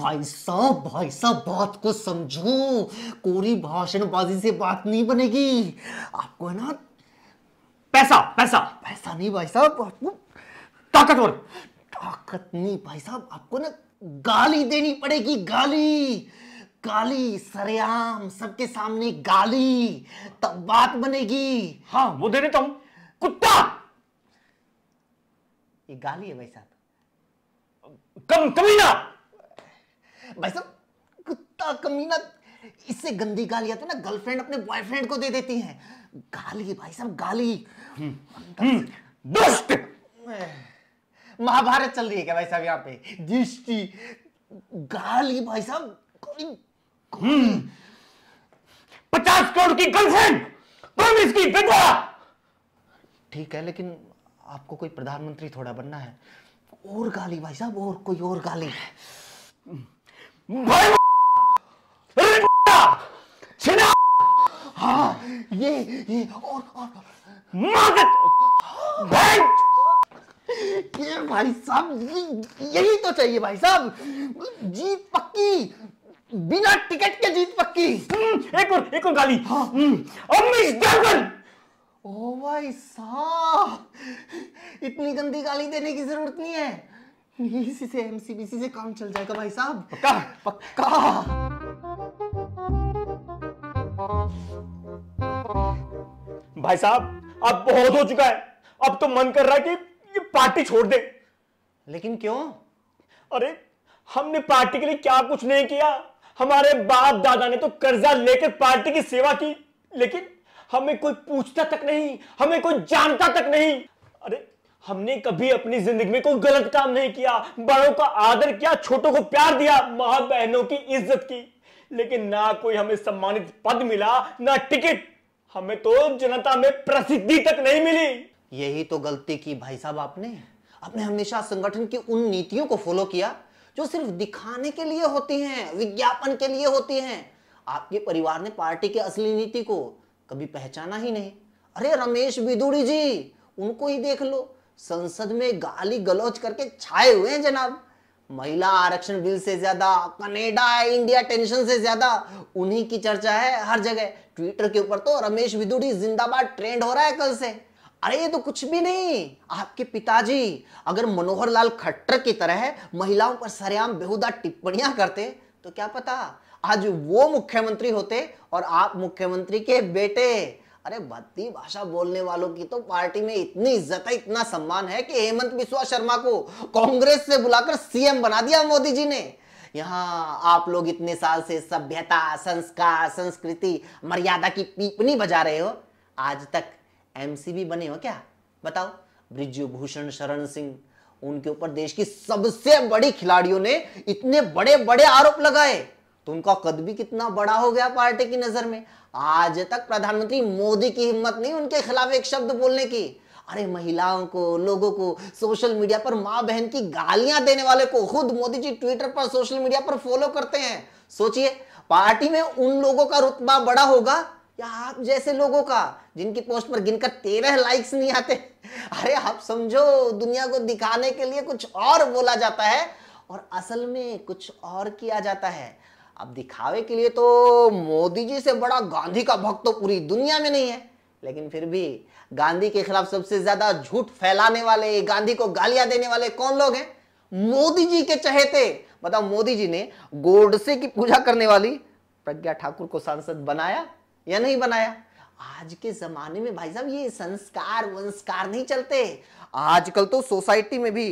भाई साहब भाई साहब बात को समझो कोरी भाषणबाजी से बात नहीं बनेगी आपको है ना पैसा पैसा पैसा नहीं भाई साहब आपको ताकतवर ताकत नहीं भाई साहब आपको ना गाली देनी पड़ेगी गाली गाली सरेआम सबके सामने गाली तब बात बनेगी हाँ वो दे देता हूं कुत्ता ये गाली है भाई साहब कम कमीना भाई साहब कुत्ता कमीना इससे गंदी गाली आती है ना गर्लफ्रेंड अपने बॉयफ्रेंड को दे देती है गाली भाई साहब गाली हम्म। दुष्ट हम्म। महाभारत चल रही है क्या भाई साहब यहाँ पे दृष्टि गाली भाई साहब हम्म। पचास करोड़ की गर्लफ्रेंड प्रॉमिस की विधवा ठीक है लेकिन आपको कोई प्रधानमंत्री थोड़ा बनना है और गाली भाई साहब और कोई और गाली भाई छिना हाँ ये ये और और भाई ये भाई साहब यही तो चाहिए भाई साहब जीत पक्की बिना टिकट के जीत पक्की हम्म, एक और एक और गाली हाँ हम्म, अमिश ओ भाई साहब इतनी गंदी गाली देने की जरूरत नहीं है इसी से एमसीबीसी से काम चल जाएगा भाई साहब पक्का पक्का भाई साहब अब बहुत हो चुका है अब तो मन कर रहा है कि ये पार्टी छोड़ दे लेकिन क्यों अरे हमने पार्टी के लिए क्या कुछ नहीं किया हमारे बाप दादा ने तो कर्जा लेकर पार्टी की सेवा की लेकिन हमें कोई पूछता तक नहीं हमें कोई जानता तक नहीं अरे हमने कभी अपनी जिंदगी में कोई गलत काम नहीं किया बड़ों का आदर किया छोटों को प्यार दिया मां बहनों की इज्जत की लेकिन ना कोई हमें सम्मानित पद मिला ना टिकट हमें तो जनता में प्रसिद्धि तक नहीं मिली यही तो गलती की भाई साहब आपने आपने हमेशा संगठन की उन नीतियों को फॉलो किया जो सिर्फ दिखाने के लिए होती हैं विज्ञापन के लिए होती हैं आपके परिवार ने पार्टी की असली नीति को कभी पहचाना ही नहीं अरे रमेश बिदुड़ी जी उनको ही देख लो संसद में गाली गलौज करके छाए हुए हैं जनाब महिला आरक्षण बिल से ज्यादा कनेडा इंडिया टेंशन से ज्यादा उन्हीं की चर्चा है हर जगह ट्विटर के ऊपर तो रमेश विदुड़ी जिंदाबाद ट्रेंड हो रहा है कल से अरे ये तो कुछ भी नहीं आपके पिताजी अगर मनोहर लाल खट्टर की तरह महिलाओं पर सरेआम बेहुदा टिप्पणियां करते तो क्या पता आज वो मुख्यमंत्री होते और आप मुख्यमंत्री के बेटे अरे भद्दी भाषा बोलने वालों की तो पार्टी में इतनी इज्जत है इतना सम्मान है कि हेमंत बिस्वा शर्मा को कांग्रेस से बुलाकर सीएम बना दिया मोदी जी ने यहाँ आप लोग इतने साल से सभ्यता संस्कार संस्कृति मर्यादा की पीपनी बजा रहे हो आज तक एमसीबी बने हो क्या बताओ ब्रिजभूषण शरण सिंह उनके ऊपर देश की सबसे बड़ी खिलाड़ियों ने इतने बड़े बड़े आरोप लगाए तो उनका कद भी कितना बड़ा हो गया पार्टी की नजर में आज तक प्रधानमंत्री मोदी की हिम्मत नहीं उनके खिलाफ एक शब्द बोलने की अरे महिलाओं को लोगों को सोशल मीडिया पर मां बहन की गालियां देने वाले को खुद मोदी जी ट्विटर पर सोशल मीडिया पर फॉलो करते हैं सोचिए पार्टी में उन लोगों का रुतबा बड़ा होगा या आप जैसे लोगों का जिनकी पोस्ट पर गिनकर तेरह लाइक्स नहीं आते अरे आप समझो दुनिया को दिखाने के लिए कुछ और बोला जाता है और असल में कुछ और किया जाता है अब दिखावे के लिए तो मोदी जी से बड़ा गांधी का भक्त तो पूरी दुनिया में नहीं है लेकिन फिर भी गांधी के खिलाफ सबसे ज्यादा झूठ फैलाने वाले गांधी को गालियां देने वाले कौन लोग हैं मोदी जी के चहेते बताओ मोदी जी ने गोडसे की पूजा करने वाली प्रज्ञा ठाकुर को सांसद बनाया या नहीं बनाया आज के जमाने में भाई साहब ये संस्कार वंस्कार नहीं चलते आजकल तो सोसाइटी में भी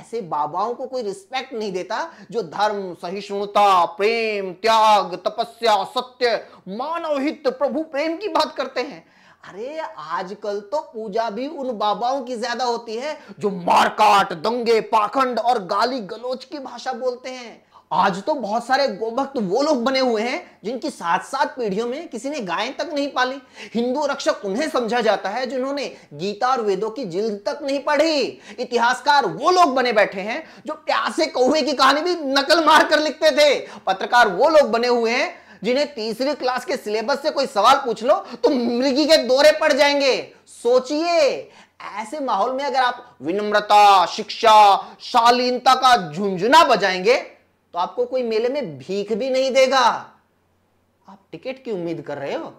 ऐसे बाबाओं को कोई रिस्पेक्ट नहीं देता जो धर्म सहिष्णुता प्रेम त्याग तपस्या सत्य मानव हित प्रभु प्रेम की बात करते हैं अरे आजकल तो पूजा भी उन बाबाओं की ज्यादा होती है जो मारकाट दंगे पाखंड और गाली गलोच की भाषा बोलते हैं आज तो बहुत सारे गोभक्त वो लोग बने हुए हैं जिनकी सात सात पीढ़ियों में किसी ने गाय तक नहीं पाली हिंदू रक्षक उन्हें समझा जाता है जिन्होंने गीता और वेदों की जिल्द तक नहीं पढ़ी इतिहासकार वो लोग बने बैठे हैं जो प्यासे कौए की कहानी भी नकल मार कर लिखते थे पत्रकार वो लोग बने हुए हैं जिन्हें तीसरी क्लास के सिलेबस से कोई सवाल पूछ लो तो मृगी के दौरे पड़ जाएंगे सोचिए ऐसे माहौल में अगर आप विनम्रता शिक्षा शालीनता का झुंझुना बजाएंगे तो आपको कोई मेले में भीख भी नहीं देगा आप टिकट की उम्मीद कर रहे हो